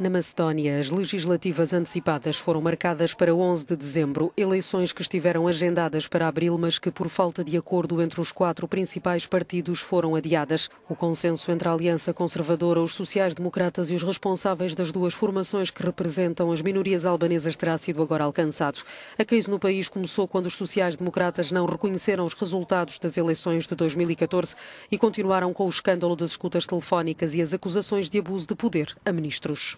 Na Macedónia, as legislativas antecipadas foram marcadas para 11 de dezembro, eleições que estiveram agendadas para abril, mas que, por falta de acordo entre os quatro principais partidos, foram adiadas. O consenso entre a Aliança Conservadora, os sociais-democratas e os responsáveis das duas formações que representam as minorias albanesas terá sido agora alcançado. A crise no país começou quando os sociais-democratas não reconheceram os resultados das eleições de 2014 e continuaram com o escândalo das escutas telefónicas e as acusações de abuso de poder a ministros.